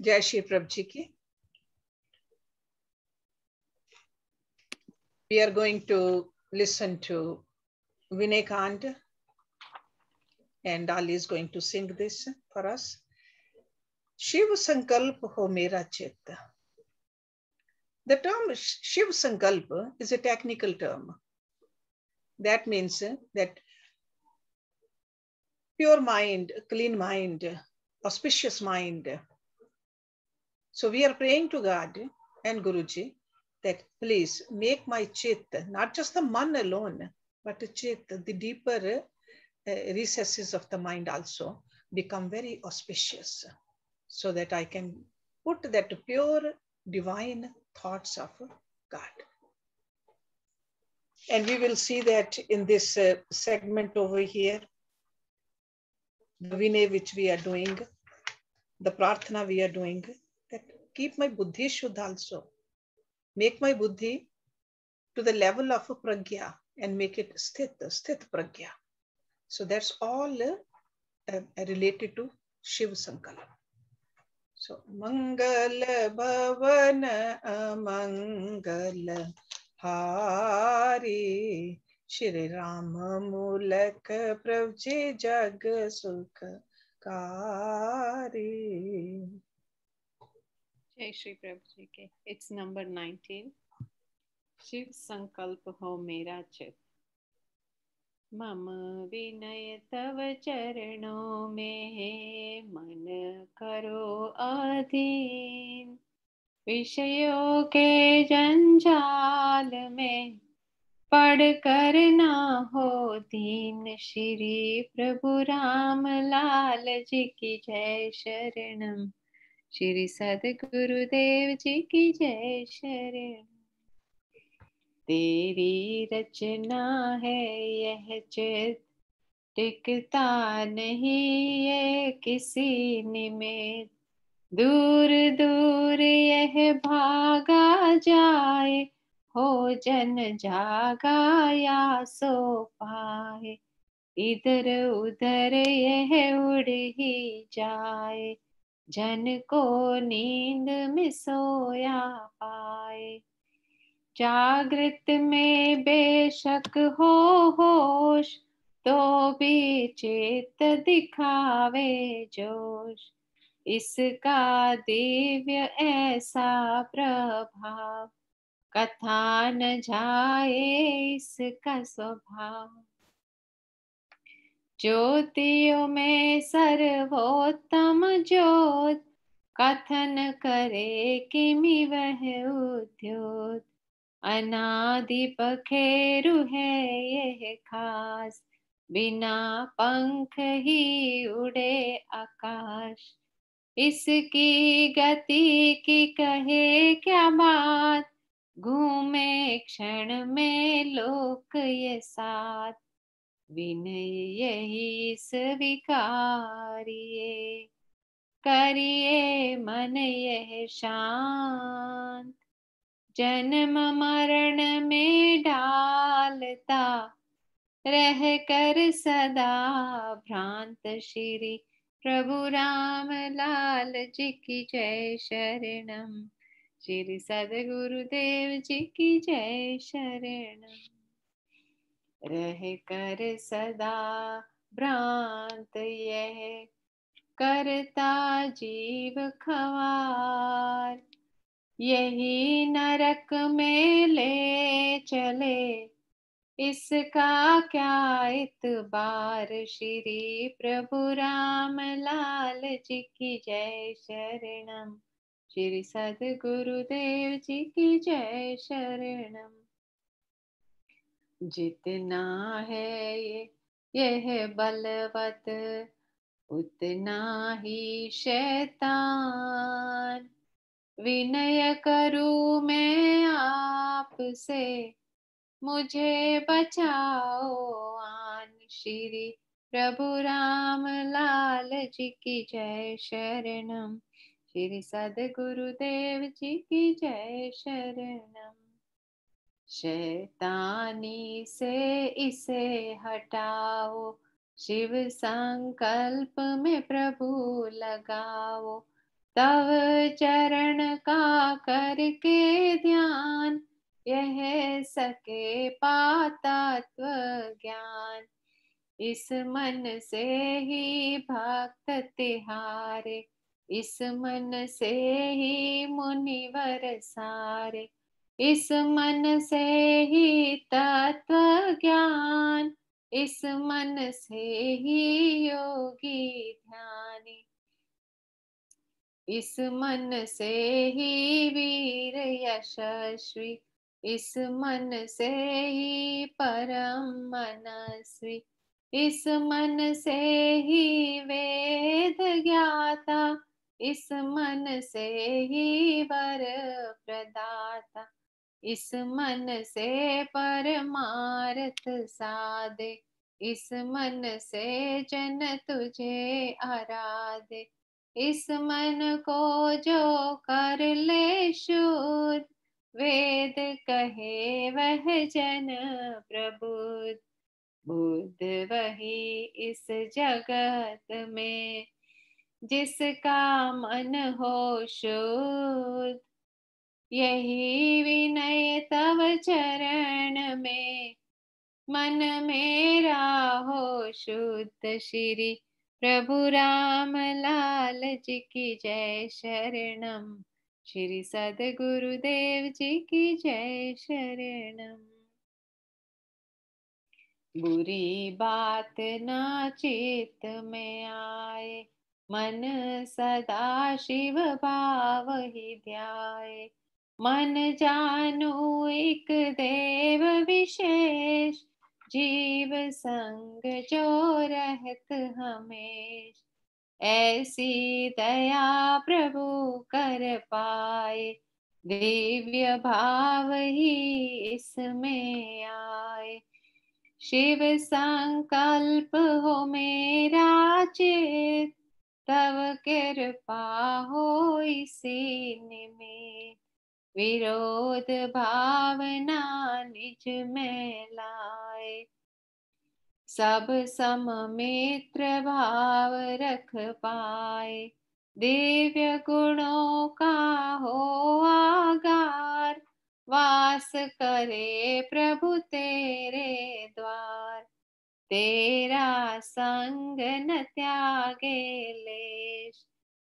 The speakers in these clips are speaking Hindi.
जय श्री प्रभ we are going to listen to vinekant and ali is going to sing this for us shiv sankalp ho mera chit the term shiv sankalp is a technical term that means that pure mind, clean mind, auspicious mind. So we are praying to God and Guruji that please make my chit, not just the man alone, but the chit, the deeper uh, recesses of the mind also become very auspicious so that I can put that pure divine thoughts of God. And we will see that in this uh, segment over here the which we are doing, the prarthana we are doing, that keep my buddhi should also. Make my buddhi to the level of a pragya and make it sthit, sthit pragya. So that's all uh, uh, related to Shiv Sankalpa. So Mangal Bhavana Mangal Hari Shri Ram मूलक प्रभु जे जग सुख कारी जय श्री प्रभु जी के इट्स नंबर 19 शिव संकल्प हो मेरा चित मम विनय तव चरणों में मन करो अधीन विषयों के जंजाल में पढ़ कर ना हो दीन श्री प्रभु राम लाल जी की जय शरणम श्री सदगुरुदेव जी की जय शरण तेरी रचना है यह चित टिकता नहीं ये किसी निमित दूर दूर यह भागा जाए हो जन जागाया सो पाए इधर उधर यह उड़ ही जाए जन को नींद में सोया पाए जागृत में बेशक हो होश तो भी चेत दिखावे जोश इसका दिव्य ऐसा प्रभाव कथा न जाए इसका स्वभाव ज्योतियों में सर्वोत्तम ज्योत कथन करे किमि वह उद्योत अनादि पखेरु है यह खास बिना पंख ही उड़े आकाश इसकी गति की कहे क्या बात घूमे क्षण में लोक ये साथ विनय यही स्वीकारिये करिए मन यह शांत जन्म मरण में डालता रह कर सदा भ्रांत श्री प्रभु राम लाल जी की जय शरणम श्री सदगुरुदेव जी की जय शरण रह कर सदा भ्रांत यह करता जीव खवार यही नरक में ले चले इसका क्या इतबार श्री प्रभु राम लाल जी की जय शरणम श्री सदगुरुदेव जी की जय शरणम जितना है ये यह बलवत उतना ही शैतान विनय करूं मैं आपसे मुझे बचाओ आन श्री प्रभु राम लाल जी की जय शरणम श्री सदगुरुदेव जी की जय शरणम शैतानी से इसे हटाओ शिव संकल्प में प्रभु लगाओ तव चरण का करके ध्यान यह सके पाता ज्ञान इस मन से ही भक्त तिहारे इस मन से ही मुनिवर सारे इस मन से ही तत्व ज्ञान इस मन से ही योगी ध्यानी इस मन से ही वीर यशस्वी इस मन से ही परम मनस्वी इस मन से ही वेद ज्ञाता इस मन से ही वर प्रदाता इस मन से परमार्थ साधे इस मन से जन तुझे आराधे इस मन को जो कर ले शुद्ध वेद कहे वह जन प्रबुद्ध बुद्ध वही इस जगत में जिसका मन हो शुद्ध यही विनय तव चरण में मन मेरा हो शुद्ध श्री प्रभु राम लाल जी की जय शरणम श्री सदगुरुदेव जी की जय शरणम बुरी बात ना चित में आए मन सदा शिव भाव ही ध्याए मन जानो एक देव विशेष जीव संग जो रहत हमेश ऐसी दया प्रभु कर पाए दिव्य भाव ही इसमें आए शिव संकल्प हो मेरा चित तव कृपा हो सीन में विरोध भावना निज में लाए सब मित्र भाव रख पाए दिव्य गुणों का हो आगार वास करे प्रभु तेरे द्वार तेरा संग न ले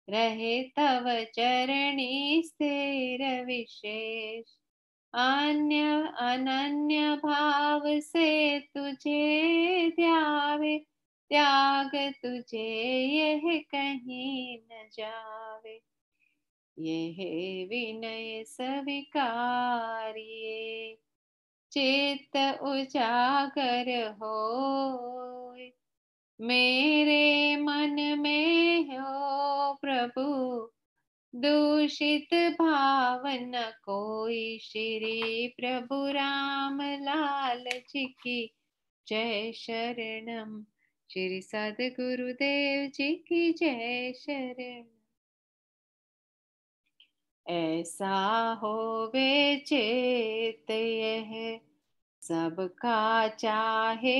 रहे तव चरणी स्थिर विशेष अन्य अनन्य भाव से तुझे त्यावे त्याग तुझे यह कहीं न जावे यह विनय स्वीकारिये चित उजागर हो मेरे मन में हो प्रभु दूषित भावन कोई श्री प्रभु राम लाल जी की जय शरणम श्री सदगुरुदेव जी की जय शरण ऐसा हो वे चेत यह सबका चाहे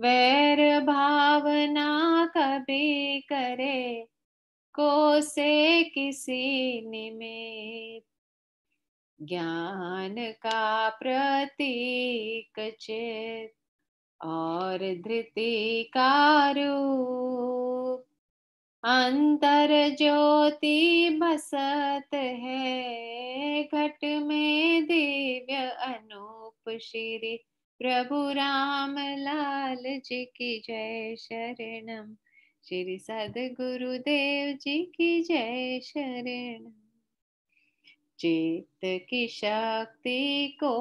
वैर भावना कभी करे को से किसी निमित ज्ञान का प्रतीक चेत और धृति का रूप अंतर ज्योति बसत है घट में दिव्य अनूप श्री प्रभु राम लाल जी की जय शरणम श्री सदगुरुदेव जी की जय शरण चित्त की शक्ति को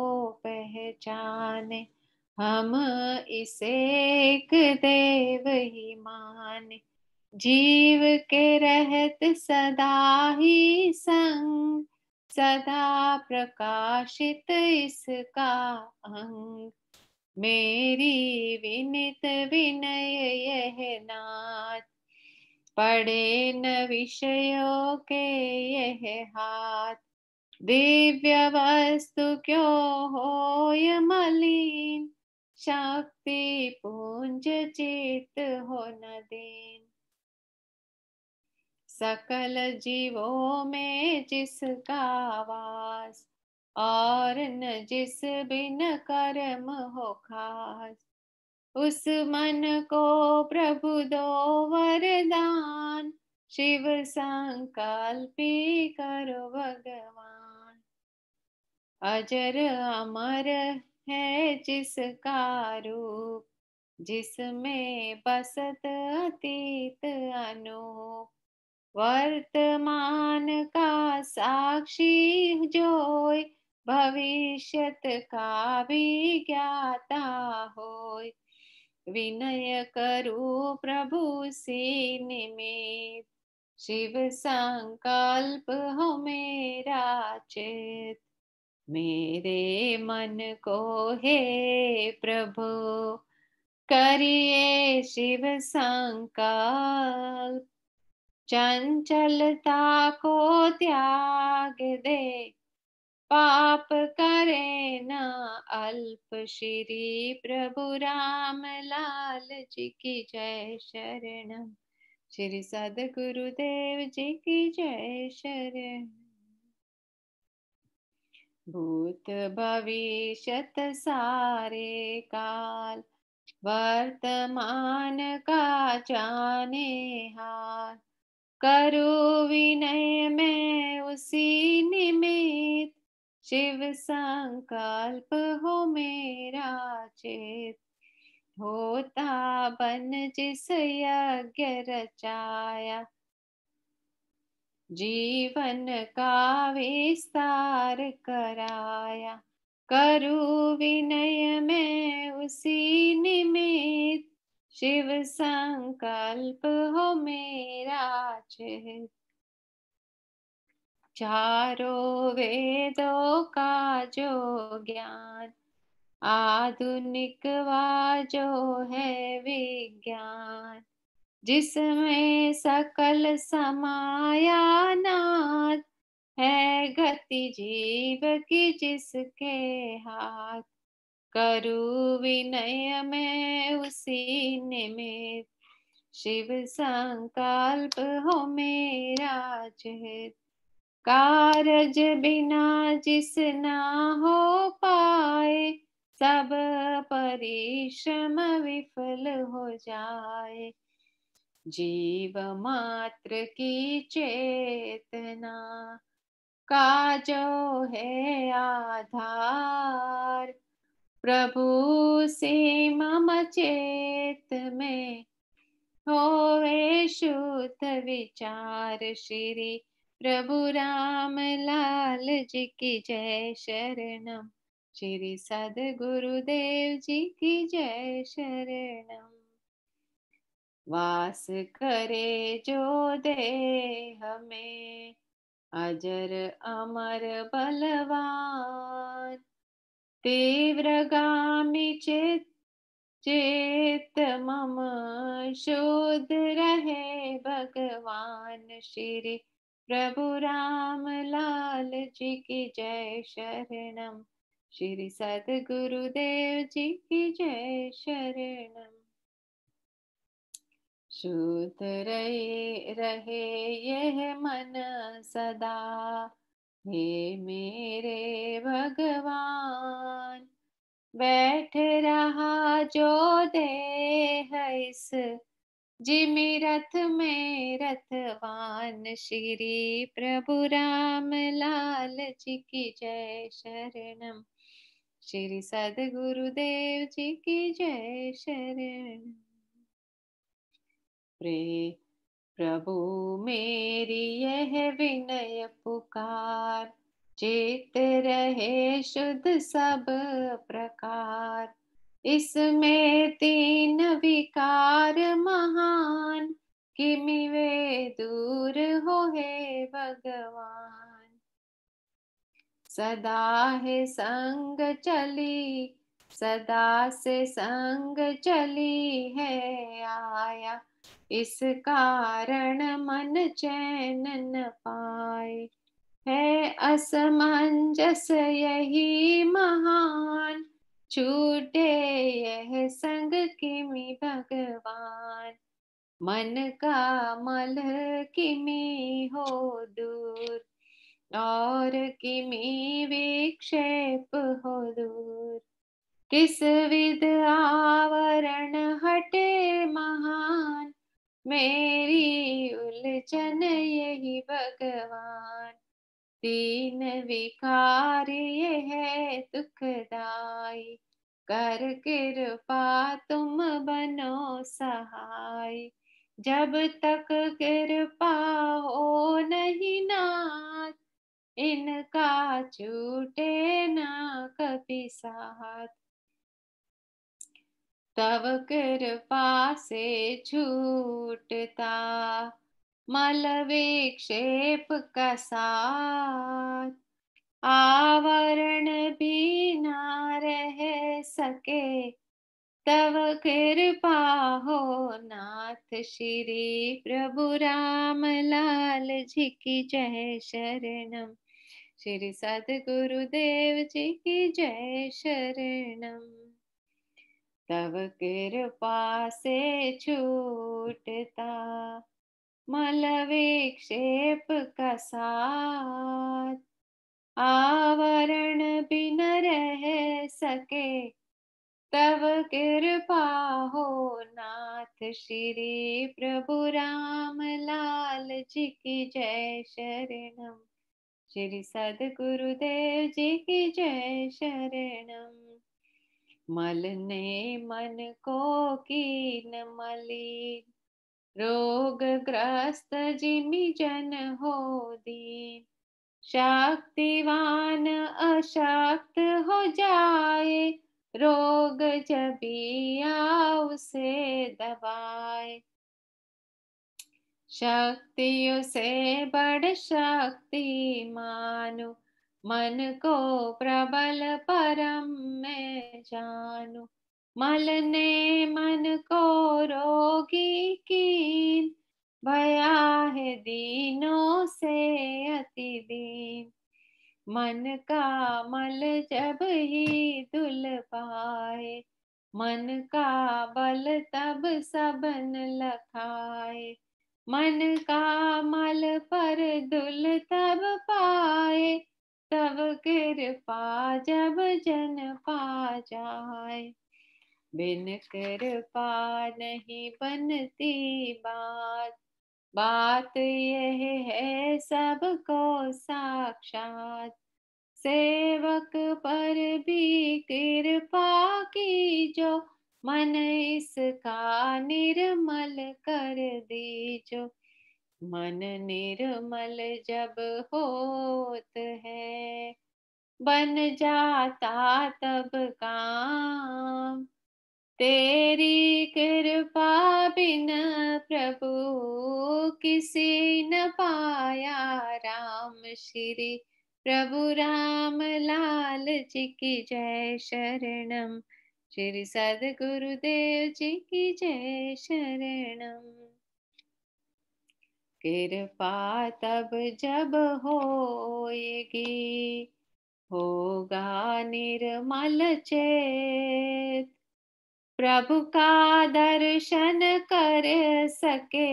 पहचाने हम इसे एक देव ही माने जीव के रहत सदा ही संग सदा प्रकाशित इसका अंग मेरी विनित विनय यह नाथ पड़े न विषयों के यह हाथ दिव्य वस्तु क्यों हो ये मलिन शक्ति पूंज चित हो न दीन सकल जीवों में जिसका वास और न जिस बिन कर्म हो खास उस मन को प्रभु दो वरदान शिव संकल्पी करो भगवान अजर अमर है जिसका रूप जिसमें बसत अतीत अनूप वर्तमान का साक्षी जोय भविष्यत का भी ज्ञाता होय विनय करु प्रभु से निमित शिव संकल्प हो मेरा चित मेरे मन को हे प्रभु करिए शिव संकल्प चंचलता को त्याग दे पाप करे न अल्प श्री प्रभु राम लाल जी की जय शरण श्री सदगुरुदेव जी की जय शरण भूत भविष्यत सारे काल वर्तमान का जाने हाल करो विनय में उसी निमित शिव संकल्प हो मेरा चेत होता बन जिस यज्ञ रचाया जीवन का विस्तार कराया करु विनय में उसी निमित शिव संकल्प हो मेरा चारो वेदों का जो ज्ञान आधुनिक वाजो जो है विज्ञान जिसमें सकल समाया नाथ है गति जीव की जिसके हाथ करु विनय में उसी निमित शिव संकल्प हो मेरा चेत कारज बिना जिस ना हो पाए सब परिश्रम विफल हो जाए जीव मात्र की चेतना का जो है आधार प्रभु से मम चेत में होवे शुद्ध विचार श्री प्रभु राम लाल जी की जय शरणम श्री सदगुरुदेव जी की जय शरणम वास करे जो दे हमें अजर अमर बलवान तीव्रगामि चित् चेत मम शोध रहे भगवान श्री प्रभु राम लाल जी की जय शरणम श्री सदगुरुदेव जी की जय शरणम शुद्ध रहे, रहे यह मन सदा हे मेरे भगवान बैठ रहा जो देह इस जिमिरथ में रथवान श्री प्रभु राम लाल जी की जय शरणम श्री सदगुरुदेव जी की जय शरण प्रे प्रभु मेरी यह विनय पुकार चेत रहे शुद्ध सब प्रकार इसमें तीन विकार महान किमि वे दूर हो हे भगवान सदा है संग चली सदा से संग चली है आया इस कारण मन चैन न पाए है असमंजस यही महान छूटे यह संग किमि भगवान मन का मल किमि हो दूर और किमि विक्षेप हो दूर किस विद आवरण हटे महान मेरी उलझन यही भगवान तीन विकार ये है दुखदाई कर कृपा तुम बनो सहाय जब तक कृपा हो नहीं नाथ इनका छूटे ना कभी साथ तव कृपा से छूटता विक्षेप कसा आवरण भी न रह सके तव कृपा हो नाथ श्री प्रभु राम लाल जी की जय शरणम श्री सदगुरुदेव जी की जय शरणम तब कृपा से छूटता मल विक्षेप आवरण भी न रह सके तब कृपा हो नाथ श्री प्रभु राम लाल जी की जय शरणम श्री सदगुरुदेव जी की जय शरणम मल ने मन को कीन मली रोग ग्रस्त जिमी जन हो दीन शक्तिवान अशक्त हो जाए रोग जबिया उसे दबाए शक्तियों से बड़ शक्ति मानो मन को प्रबल परम मैं जानू मल ने मन को रोगी की भया है दीनों से अति दीन मन का मल जब ही दुल पाए मन का बल तब सबन लखाए मन का मल पर दुल तब पाए तब कृपा जब जन पा जाए बिन कृपा नहीं बनती बात बात यह है सबको साक्षात सेवक पर भी कृपा की जो मन इसका निर्मल कर दीजो मन निर्मल जब होत है बन जाता तब काम तेरी कृपा बिन प्रभु किसी न पाया राम श्री प्रभु राम लाल जी की जय शरणम श्री सदगुरुदेव जी की जय शरणम कृपा तब जब होएगी होगा निर्मल चेत प्रभु का दर्शन कर सके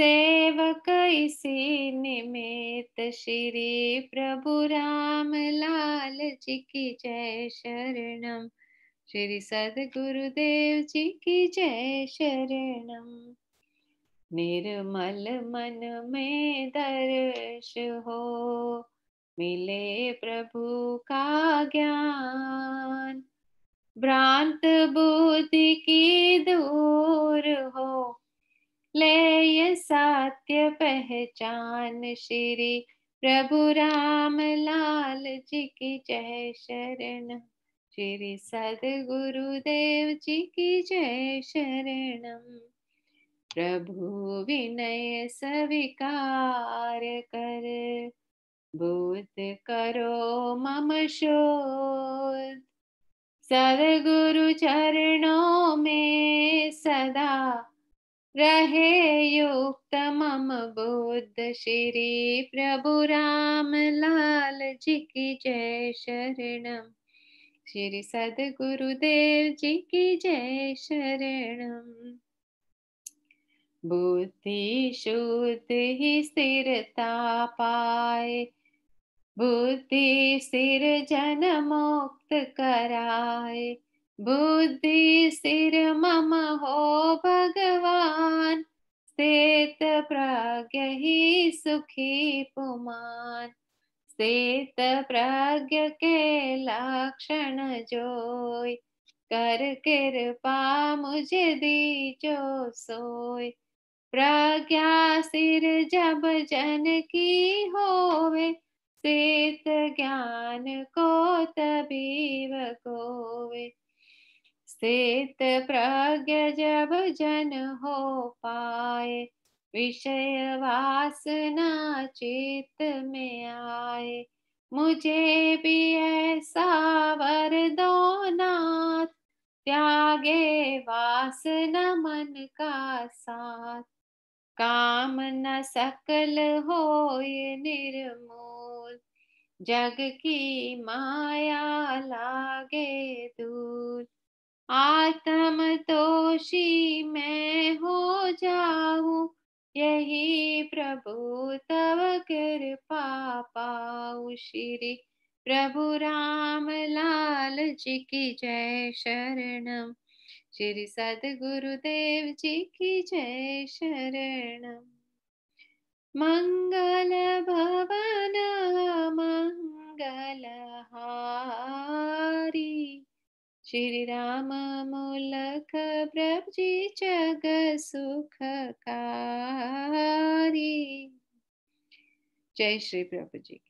सेवक इसी निमित श्री प्रभु राम लाल जी की जय शरणम श्री गुरुदेव जी की जय शरणम निर्मल मन में दर्श हो मिले प्रभु का ज्ञान भ्रांत बुद्धि की दूर हो ले ये सत्य पहचान श्री प्रभु राम लाल जी की जय शरण श्री सदगुरुदेव जी की जय शरणम प्रभु विनय स्वीकार कर बुद्ध करो मम शोध सदगुरु चरणों में सदा रहे युक्त मम बुद्ध श्री प्रभु राम लाल जी की जय शरणम श्री सदगुरुदेव जी की जय शरणम बुद्धि शुद्ध ही स्थिरता पाए बुद्धि सिर जन मुक्त कराए बुद्धि सिर मम हो भगवान सेत प्राज्ञ ही सुखी पुमान सेत प्राज्ञ के लक्षण जोय कर कृपा मुझे दी जो सोय प्रज्ञा सिर जब जन की होवे सेत ज्ञान को तबीव कोवे सेत प्रज्ञ जब जन हो पाए विषय वासना चित में आए मुझे भी ऐसा वर दो नाथ त्यागे वासना मन का साथ काम न सकल हो निर्मूल जग की माया लागे दूर आत्म तोषी मैं हो जाऊं यही प्रभु तव कृपा पाऊ श्री प्रभु राम लाल जी की जय शरणम श्री सदगुरुदेव जी की जय शरण मंगल भवन मंगल हारी श्री राम मूलक प्रभ जी जग सुख सुखकारी जय श्री प्रभु जी